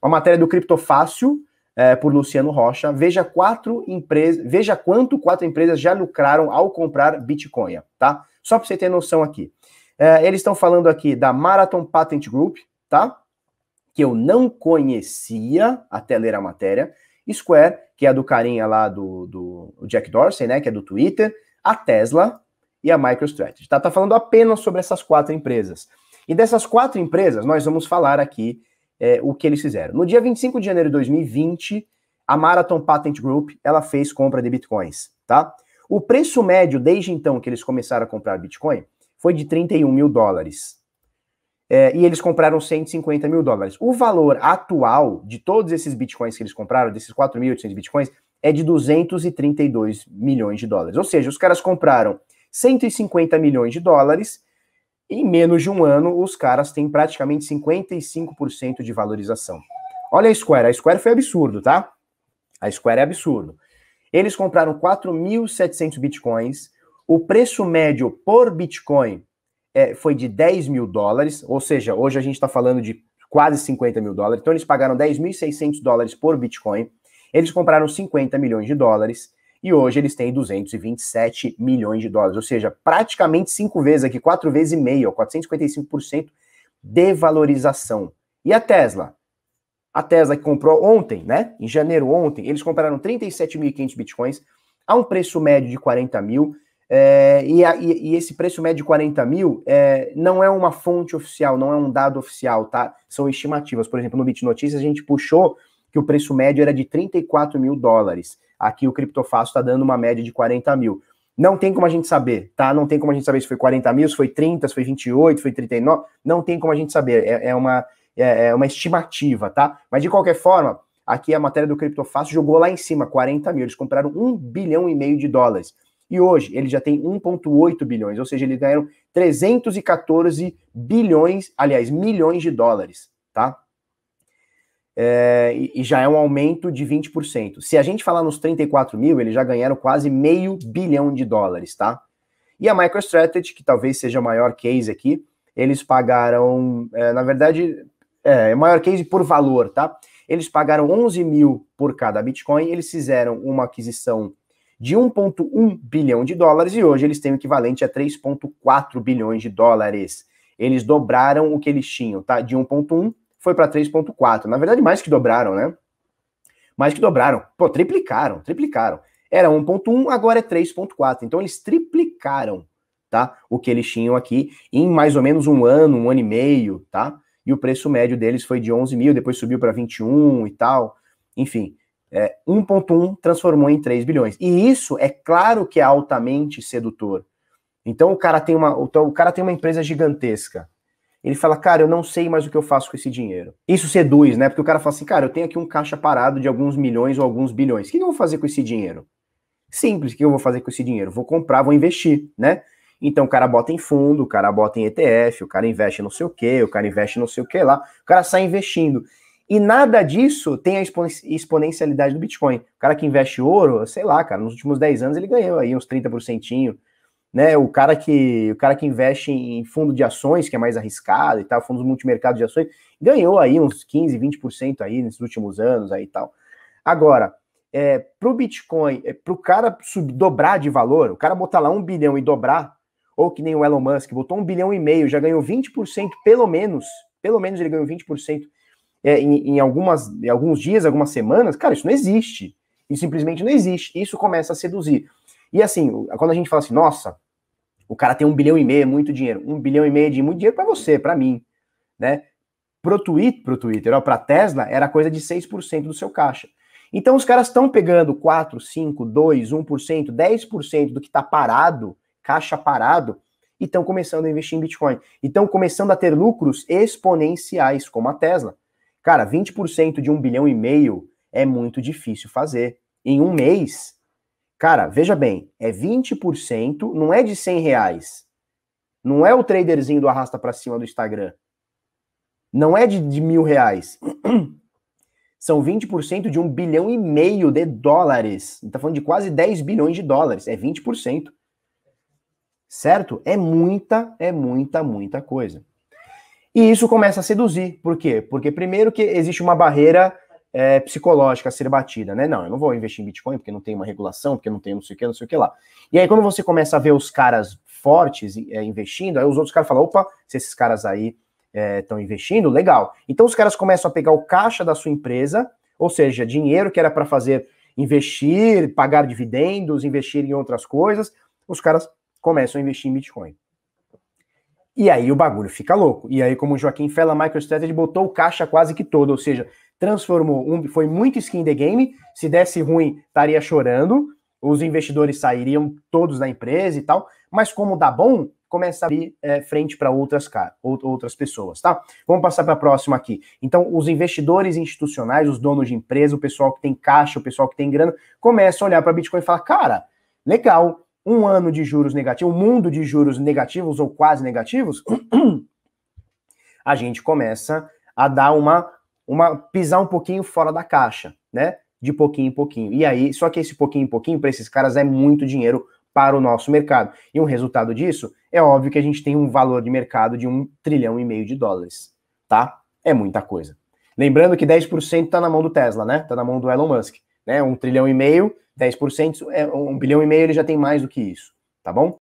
Uma matéria do Criptofácil, é, por Luciano Rocha. Veja quatro empresas, veja quanto quatro empresas já lucraram ao comprar Bitcoin, tá? Só para você ter noção aqui. É, eles estão falando aqui da Marathon Patent Group, tá? Que eu não conhecia até ler a matéria. Square, que é a do carinha lá do, do Jack Dorsey, né? Que é do Twitter. A Tesla, e a MicroStrategy. Tá? tá falando apenas sobre essas quatro empresas. E dessas quatro empresas, nós vamos falar aqui é, o que eles fizeram. No dia 25 de janeiro de 2020, a Marathon Patent Group ela fez compra de bitcoins, tá? O preço médio desde então que eles começaram a comprar bitcoin foi de 31 mil dólares. É, e eles compraram 150 mil dólares. O valor atual de todos esses bitcoins que eles compraram, desses 4.800 bitcoins, é de 232 milhões de dólares. Ou seja, os caras compraram 150 milhões de dólares em menos de um ano, os caras têm praticamente 55% de valorização. Olha a Square, a Square foi absurdo, tá? A Square é absurdo. Eles compraram 4.700 bitcoins, o preço médio por bitcoin é, foi de 10 mil dólares, ou seja, hoje a gente está falando de quase 50 mil dólares, então eles pagaram 10.600 dólares por bitcoin, eles compraram 50 milhões de dólares, e hoje eles têm 227 milhões de dólares, ou seja, praticamente cinco vezes aqui, quatro vezes e meio, 455% de valorização. E a Tesla? A Tesla que comprou ontem, né? Em janeiro ontem, eles compraram 37.500 bitcoins a um preço médio de 40 mil. É, e, a, e, e, esse preço médio de 40 mil é, não é uma fonte oficial, não é um dado oficial, tá? São estimativas. Por exemplo, no Bit a gente puxou que o preço médio era de 34 mil dólares. Aqui o criptofácil está dando uma média de 40 mil. Não tem como a gente saber, tá? Não tem como a gente saber se foi 40 mil, se foi 30, se foi 28, se foi 39. Não tem como a gente saber. É, é uma, é, é, uma estimativa, tá? Mas de qualquer forma, aqui a matéria do criptofácil jogou lá em cima, 40 mil. Eles compraram 1 bilhão e meio de dólares. E hoje ele já tem 1,8 bilhões, ou seja, eles ganharam 314 bilhões, aliás, milhões de dólares, tá? é, e já é um aumento de 20%. Se a gente falar nos 34 mil, eles já ganharam quase meio bilhão de dólares, tá? E a MicroStrategy, que talvez seja o maior case aqui, eles pagaram, é, na verdade, é, é o maior case por valor, tá? Eles pagaram 11 mil por cada Bitcoin, eles fizeram uma aquisição de 1,1 bilhão de dólares e hoje eles têm o equivalente a 3,4 bilhões de dólares. Eles dobraram o que eles tinham, tá? De 1,1 foi para 3,4. Na verdade, mais que dobraram, né? Mais que dobraram. Pô, triplicaram, triplicaram. Era 1,1, agora é 3,4. Então, eles triplicaram, tá? O que eles tinham aqui em mais ou menos um ano, um ano e meio, tá? E o preço médio deles foi de 11 mil, depois subiu para 21 e tal. Enfim, é, 1,1 transformou em 3 bilhões. E isso é claro que é altamente sedutor. Então o cara tem uma, então, o cara tem uma empresa gigantesca. Ele fala, cara, eu não sei mais o que eu faço com esse dinheiro. Isso seduz, né? Porque o cara fala assim, cara, eu tenho aqui um caixa parado de alguns milhões ou alguns bilhões. O que eu vou fazer com esse dinheiro? Simples, o que eu vou fazer com esse dinheiro? Vou comprar, vou investir, né? Então o cara bota em fundo, o cara bota em ETF, o cara investe não sei o quê, o cara investe não sei o que lá, o cara sai investindo. E nada disso tem a exponencialidade do Bitcoin. O cara que investe ouro, sei lá, cara, nos últimos 10 anos ele ganhou aí uns 30%, né? O cara que o cara que investe em fundo de ações, que é mais arriscado e tal, fundos multimercados de ações, ganhou aí uns 15, 20% aí nesses últimos anos aí e tal. Agora, é, para o Bitcoin, é, para o cara sub, dobrar de valor, o cara botar lá um bilhão e dobrar, ou que nem o Elon Musk, botou um bilhão e meio, já ganhou 20% pelo menos, pelo menos ele ganhou 20% é, em, em, algumas, em alguns dias, algumas semanas, cara, isso não existe. Isso simplesmente não existe. Isso começa a seduzir. E assim, quando a gente fala assim, nossa, o cara tem um bilhão e meio, é muito dinheiro. Um bilhão e meio de muito dinheiro para você, para mim, né? Pro, tweet, pro Twitter, para Tesla, era coisa de 6% do seu caixa. Então os caras estão pegando 4, 5, 2, 1%, 10% do que está parado, caixa parado, e estão começando a investir em Bitcoin. E estão começando a ter lucros exponenciais, como a Tesla. Cara, 20% de um bilhão e meio é muito difícil fazer. Em um mês, Cara, veja bem, é 20%, não é de 100 reais. Não é o traderzinho do arrasta para cima do Instagram. Não é de, de mil reais. São 20% de um bilhão e meio de dólares. Está falando de quase 10 bilhões de dólares. É 20%. Certo? É muita, é muita, muita coisa. E isso começa a seduzir. Por quê? Porque, primeiro, que existe uma barreira é, psicológica a ser batida, né? Não, eu não vou investir em Bitcoin porque não tem uma regulação, porque não tem não sei o que, não sei o que lá. E aí, quando você começa a ver os caras fortes é, investindo, aí os outros caras falam: opa, se esses caras aí estão é, investindo, legal. Então, os caras começam a pegar o caixa da sua empresa, ou seja, dinheiro que era para fazer investir, pagar dividendos, investir em outras coisas, os caras começam a investir em Bitcoin. E aí o bagulho fica louco. E aí, como o Joaquim Fela, MicroStrategy botou o caixa quase que todo, ou seja, transformou um, foi muito skin the game. Se desse ruim, estaria chorando. Os investidores sairiam todos da empresa e tal. Mas como dá bom, começa a abrir é, frente para outras, outras pessoas, tá? Vamos passar para a próxima aqui. Então, os investidores institucionais, os donos de empresa, o pessoal que tem caixa, o pessoal que tem grana, começam a olhar para Bitcoin e falar, cara, legal, um ano de juros negativos, um mundo de juros negativos ou quase negativos, a gente começa a dar uma, uma pisar um pouquinho fora da caixa, né? De pouquinho em pouquinho. E aí, só que esse pouquinho em pouquinho, para esses caras, é muito dinheiro para o nosso mercado. E um resultado disso é óbvio que a gente tem um valor de mercado de um trilhão e meio de dólares, tá? É muita coisa. Lembrando que 10% está na mão do Tesla, né? Está na mão do Elon Musk né? Um trilhão e meio, 10%, é, um bilhão e meio ele já tem mais do que isso, tá bom?